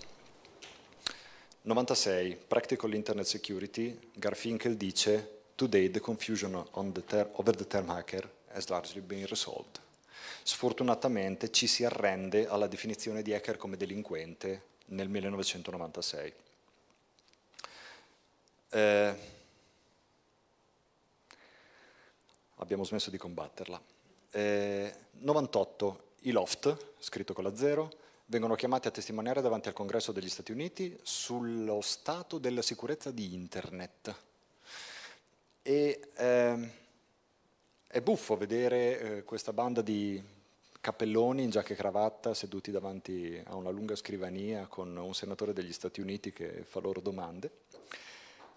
96, Practical Internet Security, Garfinkel dice Today the confusion the over the term hacker has largely been resolved. Sfortunatamente ci si arrende alla definizione di hacker come delinquente nel 1996. Eh, abbiamo smesso di combatterla. Eh, 98, Iloft, scritto con la 0, vengono chiamati a testimoniare davanti al Congresso degli Stati Uniti sullo stato della sicurezza di Internet. E, eh, è buffo vedere eh, questa banda di cappelloni in giacca e cravatta seduti davanti a una lunga scrivania con un senatore degli Stati Uniti che fa loro domande.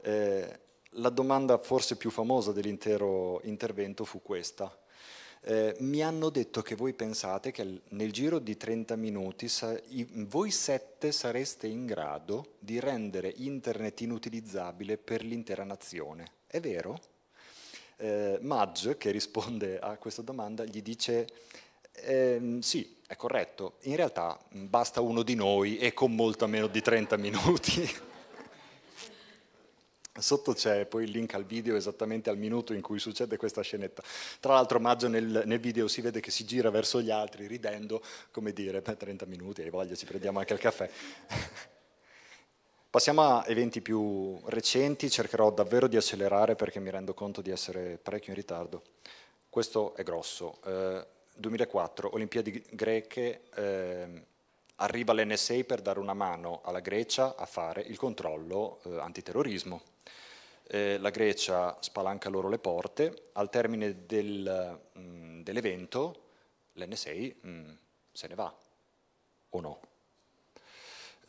Eh, la domanda forse più famosa dell'intero intervento fu questa eh, mi hanno detto che voi pensate che nel giro di 30 minuti sa- voi sette sareste in grado di rendere internet inutilizzabile per l'intera nazione. È vero? Eh, Madge, che risponde a questa domanda, gli dice eh, sì, è corretto, in realtà mm, basta uno di noi e con molto meno di 30 minuti. [laughs] Sotto c'è poi il link al video esattamente al minuto in cui succede questa scenetta. Tra l'altro Maggio nel, nel, video si vede che si gira verso gli altri ridendo, come dire, 30 minuti, hai voglia, ci prendiamo anche il caffè. [laughs] Passiamo a eventi più recenti, cercherò davvero di accelerare perché mi rendo conto di essere parecchio in ritardo. Questo è grosso. Eh, 2004, Olimpiadi greche. Eh, arriva l'NSA per dare una mano alla Grecia a fare il controllo eh, antiterrorismo. Eh, la Grecia spalanca loro le porte, al termine del, mm, dell'evento l'NSA mh, mm, se ne va, o no?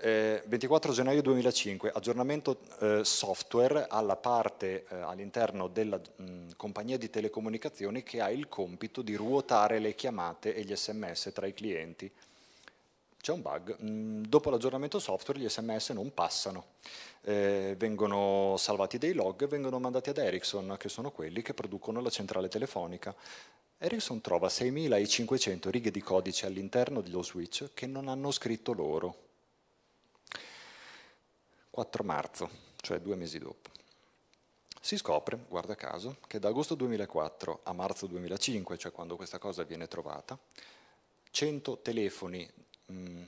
Eh, 24 gennaio 2005, aggiornamento eh, software alla parte eh, all'interno della mh, mm, compagnia di telecomunicazioni che ha il compito di ruotare le chiamate e gli sms tra i clienti c'è un bug, mm, dopo l'aggiornamento software gli sms non passano, eh, vengono salvati dei log e vengono mandati ad Ericsson, che sono quelli che producono la centrale telefonica. Ericsson trova 6.500 righe di codice all'interno dello switch che non hanno scritto loro. 4 marzo, cioè due mesi dopo. Si scopre, guarda caso, che da agosto 2004 a marzo 2005, cioè quando questa cosa viene trovata, 100 telefoni Mm,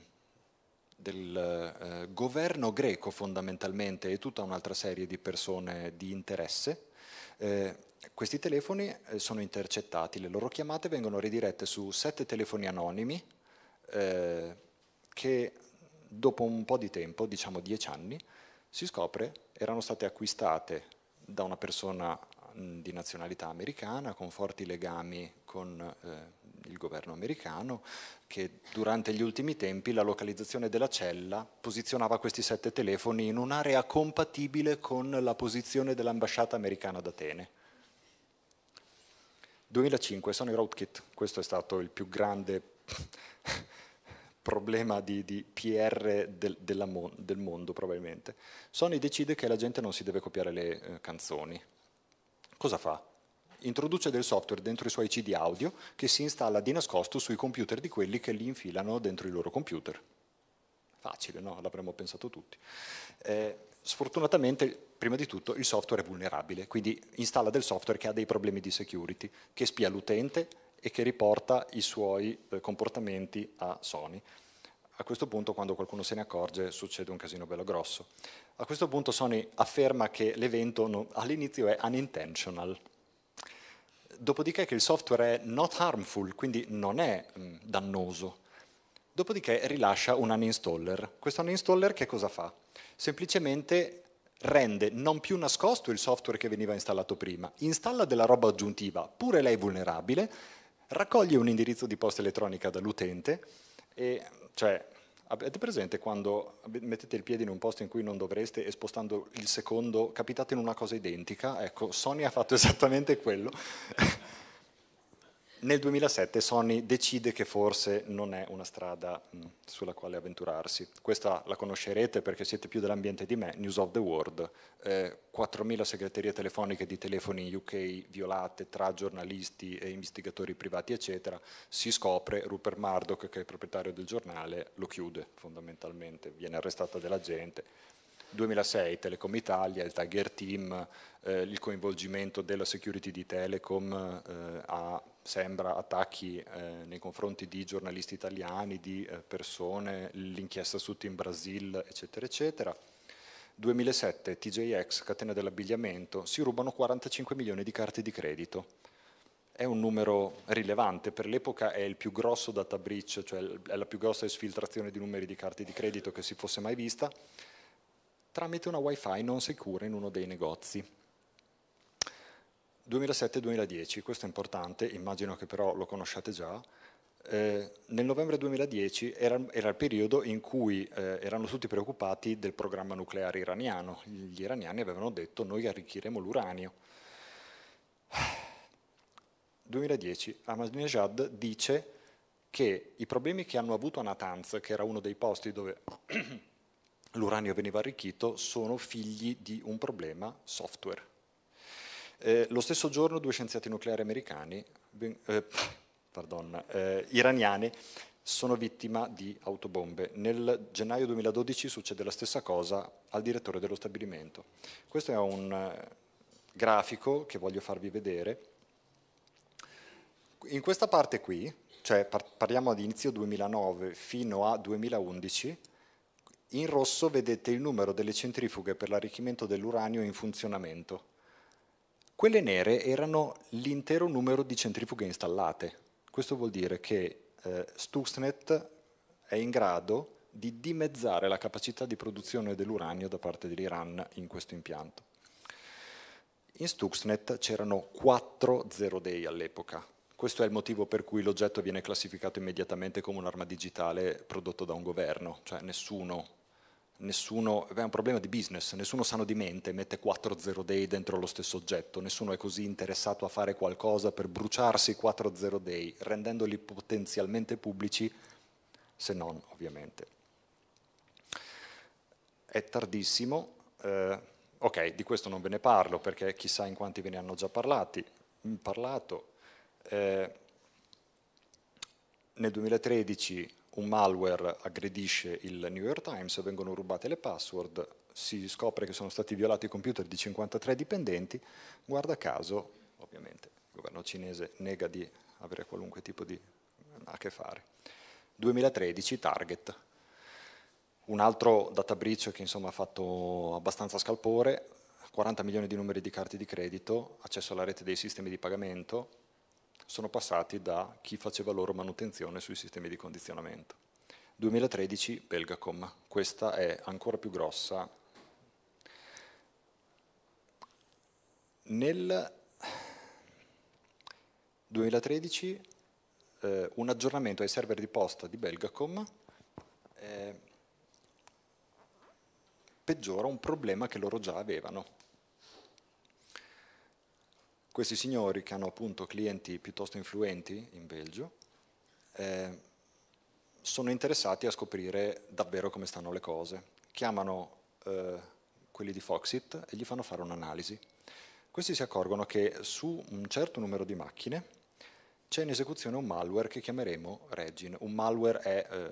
del eh, governo greco fondamentalmente e tutta un'altra serie di persone di interesse. Eh, questi telefoni eh, sono intercettati, le loro chiamate vengono ridirette su sette telefoni anonimi eh, che dopo un po' di tempo, diciamo dieci anni, si scopre erano state acquistate da una persona mh, mm, di nazionalità americana con forti legami con eh, il governo americano, che durante gli ultimi tempi la localizzazione della cella posizionava questi sette telefoni in un'area compatibile con la posizione dell'ambasciata americana ad Atene. 2005 sono i Roadkit, questo è stato il più grande [laughs] problema di, di PR del, della, del, mondo probabilmente. Sony decide che la gente non si deve copiare le eh, canzoni. Cosa fa? Introduce del software dentro i suoi CD audio che si installa di nascosto sui computer di quelli che li infilano dentro i loro computer. Facile, no? L'avremmo pensato tutti. Eh, sfortunatamente prima di tutto il software è vulnerabile, quindi installa del software che ha dei problemi di security, che spia l'utente e che riporta i suoi eh, comportamenti a Sony. A questo punto, quando qualcuno se ne accorge, succede un casino bello grosso. A questo punto Sony afferma che l'evento all'inizio è unintentional, dopodiché che il software è not harmful, quindi non è mh, mm, dannoso. Dopodiché rilascia un uninstaller. Questo uninstaller che cosa fa? Semplicemente rende non più nascosto il software che veniva installato prima, installa della roba aggiuntiva, pure lei vulnerabile, raccoglie un indirizzo di posta elettronica dall'utente e cioè Avete presente quando mettete il piede in un posto in cui non dovreste e spostando il secondo capitate in una cosa identica? Ecco, Sony ha fatto [laughs] esattamente quello. Nel 2007 Sony decide che forse non è una strada mm, sulla quale avventurarsi. Questa la conoscerete perché siete più dell'ambiente di me, News of the World, eh, 4.000 segreterie telefoniche di telefoni in UK violate tra giornalisti e investigatori privati, eccetera. Si scopre, Rupert Murdoch, che è il proprietario del giornale, lo chiude fondamentalmente, viene arrestata della gente, 2006 Telecom Italia, il Tiger Team, eh, il coinvolgimento della security di Telecom eh, a sembra attacchi eh, nei confronti di giornalisti italiani, di eh, persone, l'inchiesta su in Brasil, eccetera, eccetera. 2007, TJX, catena dell'abbigliamento, si rubano 45 milioni di carte di credito. È un numero rilevante, per l'epoca è il più grosso data breach, cioè è la più grossa esfiltrazione di numeri di carte di credito che si fosse mai vista, tramite una wifi non sicura in uno dei negozi 2007-2010, questo è importante, immagino che però lo conosciate già, eh, nel novembre 2010 era, era, il periodo in cui eh, erano tutti preoccupati del programma nucleare iraniano. Gli iraniani avevano detto noi arricchiremo l'uranio. 2010 [sighs] Ahmadinejad dice che i problemi che hanno avuto a Natanz, che era uno dei posti dove [clears throat] l'uranio veniva arricchito, sono figli di un problema software eh, lo stesso giorno due scienziati nucleari americani, eh, pardon, eh, iraniani, sono vittima di autobombe. Nel gennaio 2012 succede la stessa cosa al direttore dello stabilimento. Questo è un eh, grafico che voglio farvi vedere. In questa parte qui, cioè par parliamo ad inizio 2009 fino a 2011, in rosso vedete il numero delle centrifughe per l'arricchimento dell'uranio in funzionamento. Quelle nere erano l'intero numero di centrifughe installate. Questo vuol dire che eh, Stuxnet è in grado di dimezzare la capacità di produzione dell'uranio da parte dell'Iran in questo impianto. In Stuxnet c'erano 4 zero day all'epoca. Questo è il motivo per cui l'oggetto viene classificato immediatamente come un'arma digitale prodotto da un governo, cioè nessuno nessuno, è un problema di business, nessuno sano di mente mette 4 zero day dentro lo stesso oggetto, nessuno è così interessato a fare qualcosa per bruciarsi 4 zero day, rendendoli potenzialmente pubblici, se non ovviamente. È tardissimo, eh, ok, di questo non ve ne parlo perché chissà in quanti ve ne hanno già parlati, mm, parlato. Eh, nel 2013 un malware aggredisce il New York Times, vengono rubate le password, si scopre che sono stati violati i computer di 53 dipendenti, guarda caso, ovviamente il governo cinese nega di avere qualunque tipo di a che fare. 2013 Target. Un altro data breach che insomma, ha fatto abbastanza scalpore, 40 milioni di numeri di carte di credito, accesso alla rete dei sistemi di pagamento, sono passati da chi faceva loro manutenzione sui sistemi di condizionamento. 2013 Belgacom, questa è ancora più grossa. Nel 2013 eh, un aggiornamento ai server di posta di Belgacom eh, peggiora un problema che loro già avevano, questi signori che hanno appunto clienti piuttosto influenti in Belgio eh, sono interessati a scoprire davvero come stanno le cose. Chiamano eh, quelli di Foxit e gli fanno fare un'analisi. Questi si accorgono che su un certo numero di macchine c'è in esecuzione un malware che chiameremo Regin. Un malware è, eh,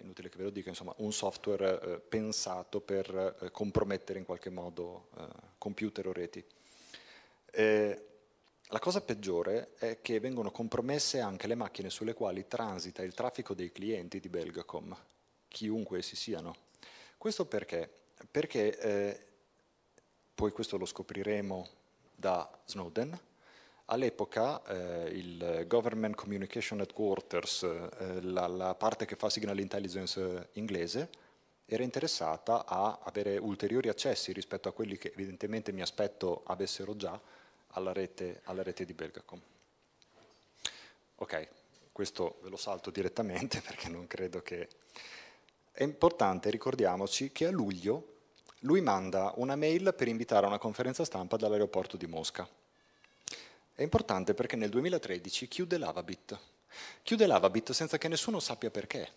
inutile che ve lo dica, insomma, un software eh, pensato per eh, compromettere in qualche modo eh, computer o reti. Eh, la cosa peggiore è che vengono compromesse anche le macchine sulle quali transita il traffico dei clienti di Belgacom, chiunque essi siano. Questo perché? Perché, eh, poi questo lo scopriremo da Snowden, all'epoca eh, il Government Communication Headquarters, eh, la, la parte che fa Signal Intelligence eh, inglese, era interessata a avere ulteriori accessi rispetto a quelli che evidentemente mi aspetto avessero già, alla rete, alla rete di Belgacom. Ok, questo ve lo salto direttamente [laughs] perché non credo che... È importante, ricordiamoci, che a luglio lui manda una mail per invitare a una conferenza stampa dall'aeroporto di Mosca. È importante perché nel 2013 chiude l'Avabit. Chiude l'Avabit senza che nessuno sappia perché.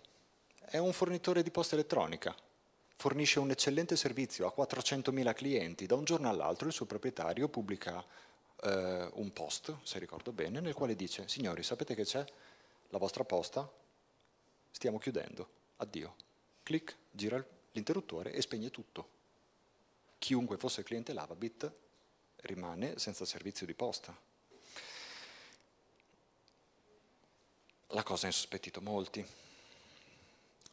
È un fornitore di posta elettronica. Fornisce un eccellente servizio a 400.000 clienti. Da un giorno all'altro il suo proprietario pubblica eh, un post, se ricordo bene, nel quale dice, signori, sapete che c'è? La vostra posta? Stiamo chiudendo, addio. Clic, gira l'interruttore e spegne tutto. Chiunque fosse cliente Lavabit rimane senza servizio di posta. La cosa ha insospettito molti.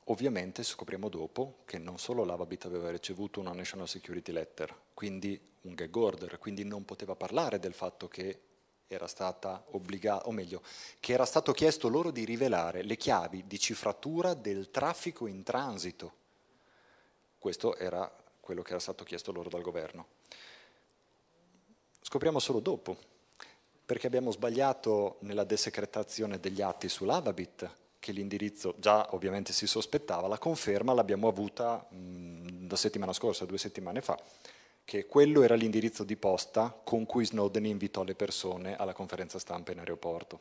Ovviamente scopriamo dopo che non solo Lavabit aveva ricevuto una National Security Letter, quindi un gag order, quindi non poteva parlare del fatto che era stata obbligata, o meglio, che era stato chiesto loro di rivelare le chiavi di cifratura del traffico in transito. Questo era quello che era stato chiesto loro dal governo. Scopriamo solo dopo, perché abbiamo sbagliato nella desecretazione degli atti sull'Avabit, che l'indirizzo già ovviamente si sospettava, la conferma l'abbiamo avuta mh, mm, da settimana scorsa, due settimane fa che quello era l'indirizzo di posta con cui Snowden invitò le persone alla conferenza stampa in aeroporto.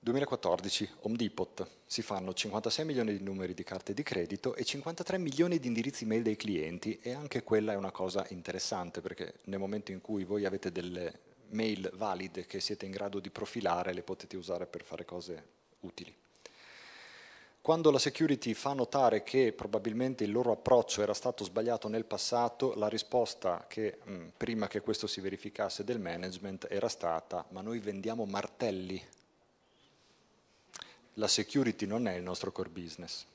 2014, Home Depot, si fanno 56 milioni di numeri di carte di credito e 53 milioni di indirizzi mail dei clienti e anche quella è una cosa interessante perché nel momento in cui voi avete delle mail valide che siete in grado di profilare le potete usare per fare cose utili. Quando la security fa notare che probabilmente il loro approccio era stato sbagliato nel passato, la risposta che mh, mm, prima che questo si verificasse del management era stata ma noi vendiamo martelli. La security non è il nostro core business.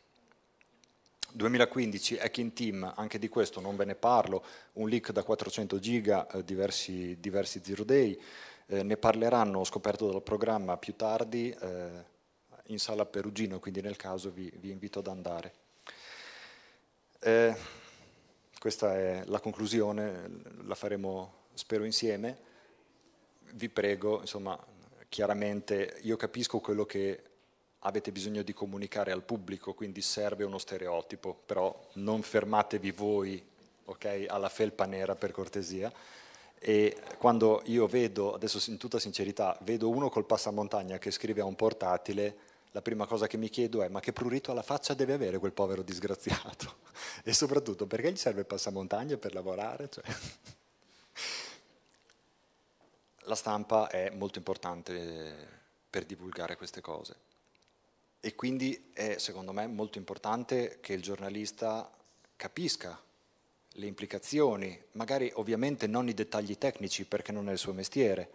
2015 Hacking Team, anche di questo non ve ne parlo, un leak da 400 giga, eh, diversi, diversi zero day, eh, ne parleranno, ho scoperto dal programma più tardi, eh, in sala Perugino, quindi nel caso vi, vi invito ad andare. Eh, questa è la conclusione, la faremo spero insieme. Vi prego, insomma, chiaramente io capisco quello che avete bisogno di comunicare al pubblico, quindi serve uno stereotipo, però non fermatevi voi okay, alla felpa nera per cortesia. E quando io vedo, adesso in tutta sincerità, vedo uno col passamontagna che scrive a un portatile, la prima cosa che mi chiedo è ma che prurito alla faccia deve avere quel povero disgraziato? [laughs] E soprattutto perché gli serve il passamontagna per lavorare? Cioè. [laughs] La stampa è molto importante eh, per divulgare queste cose e quindi è secondo me molto importante che il giornalista capisca le implicazioni, magari ovviamente non i dettagli tecnici perché non è il suo mestiere,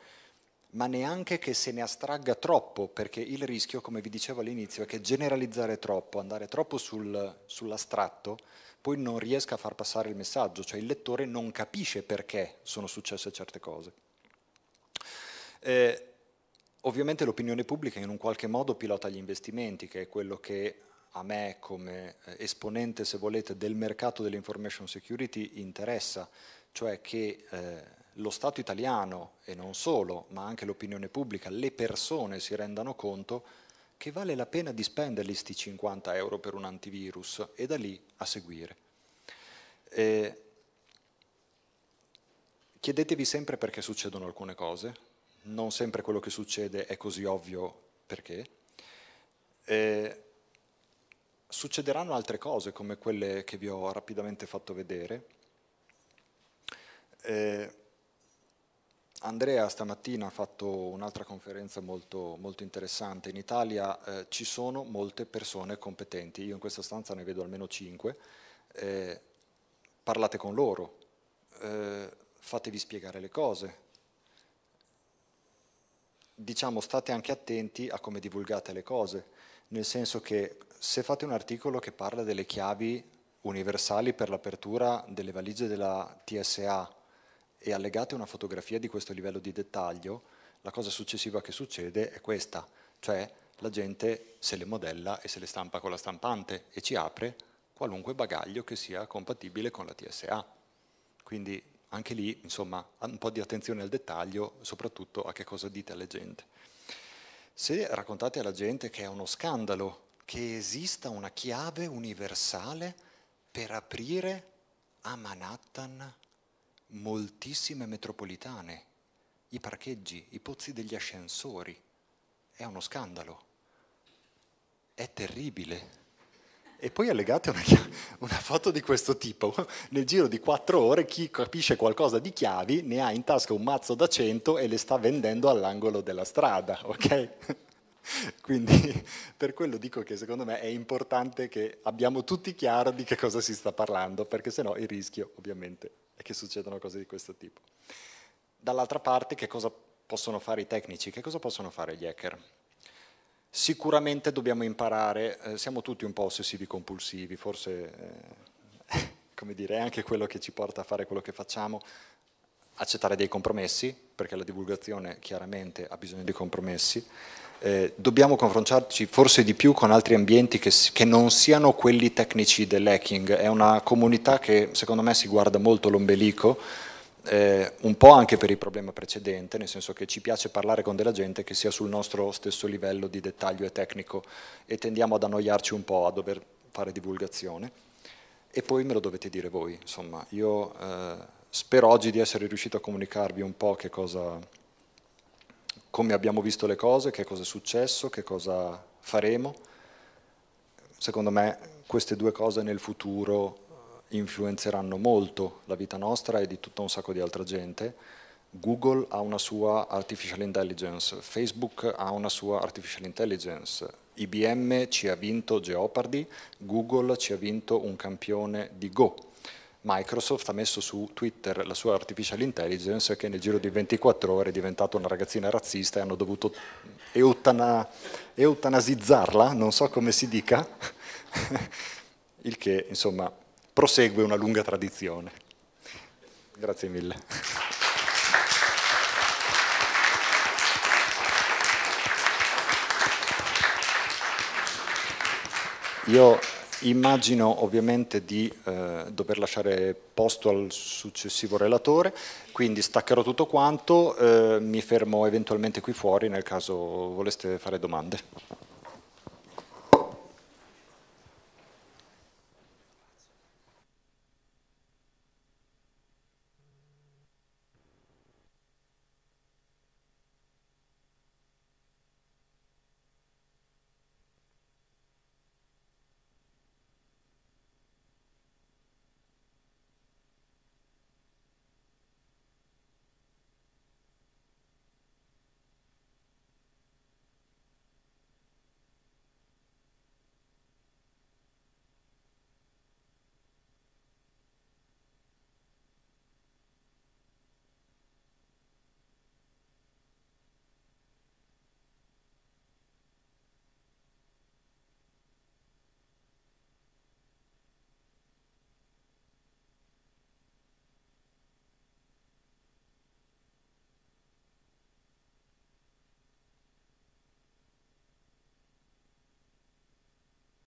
ma neanche che se ne astragga troppo, perché il rischio, come vi dicevo all'inizio, è che generalizzare troppo, andare troppo sul, sull'astratto, poi non riesca a far passare il messaggio, cioè il lettore non capisce perché sono successe certe cose. Eh, ovviamente l'opinione pubblica in un qualche modo pilota gli investimenti, che è quello che a me come eh, esponente, se volete, del mercato dell'information security interessa, cioè che... Eh, lo Stato italiano e non solo, ma anche l'opinione pubblica, le persone si rendano conto che vale la pena di spenderli sti 50 euro per un antivirus e da lì a seguire. E chiedetevi sempre perché succedono alcune cose, non sempre quello che succede è così ovvio perché. E succederanno altre cose come quelle che vi ho rapidamente fatto vedere. Eh, Andrea stamattina ha fatto un'altra conferenza molto, molto, interessante. In Italia eh, ci sono molte persone competenti, io in questa stanza ne vedo almeno 5. Eh, parlate con loro, eh, fatevi spiegare le cose. Diciamo state anche attenti a come divulgate le cose, nel senso che se fate un articolo che parla delle chiavi universali per l'apertura delle valigie della TSA, e allegate una fotografia di questo livello di dettaglio, la cosa successiva che succede è questa, cioè la gente se le modella e se le stampa con la stampante e ci apre qualunque bagaglio che sia compatibile con la TSA. Quindi anche lì, insomma, un po' di attenzione al dettaglio, soprattutto a che cosa dite alla gente. Se raccontate alla gente che è uno scandalo che esista una chiave universale per aprire a Manhattan moltissime metropolitane, i parcheggi, i pozzi degli ascensori. È uno scandalo. È terribile. E poi allegate una, una, foto di questo tipo. [laughs] Nel giro di quattro ore chi capisce qualcosa di chiavi ne ha in tasca un mazzo da cento e le sta vendendo all'angolo della strada, [laughs] ok? [laughs] Quindi per quello dico che secondo me è importante che abbiamo tutti chiaro di che cosa si sta parlando, perché sennò il rischio ovviamente e che succedano cose di questo tipo. Dall'altra parte, che cosa possono fare i tecnici? Che cosa possono fare gli hacker? Sicuramente dobbiamo imparare, eh, siamo tutti un po' ossessivi compulsivi, forse eh, [laughs] come dire, è anche quello che ci porta a fare quello che facciamo, accettare dei compromessi, perché la divulgazione chiaramente ha bisogno di compromessi, eh, dobbiamo confrontarci forse di più con altri ambienti che, che non siano quelli tecnici dell'hacking. È una comunità che secondo me si guarda molto l'ombelico, eh, un po' anche per il problema precedente, nel senso che ci piace parlare con della gente che sia sul nostro stesso livello di dettaglio e tecnico e tendiamo ad annoiarci un po' a dover fare divulgazione. E poi me lo dovete dire voi, insomma, io eh, spero oggi di essere riuscito a comunicarvi un po' che cosa come abbiamo visto le cose, che cosa è successo, che cosa faremo. Secondo me queste due cose nel futuro eh, influenzeranno molto la vita nostra e di tutto un sacco di altra gente. Google ha una sua artificial intelligence, Facebook ha una sua artificial intelligence, IBM ci ha vinto Geopardy, Google ci ha vinto un campione di Go. Microsoft ha messo su Twitter la sua artificial intelligence che nel giro di 24 ore è diventata una ragazzina razzista e hanno dovuto eutana, eutanasizzarla, non so come si dica, [laughs] il che insomma prosegue una lunga tradizione. Grazie mille. Io Immagino ovviamente di eh, dover lasciare posto al successivo relatore, quindi staccherò tutto quanto, eh, mi fermo eventualmente qui fuori nel caso voleste fare domande.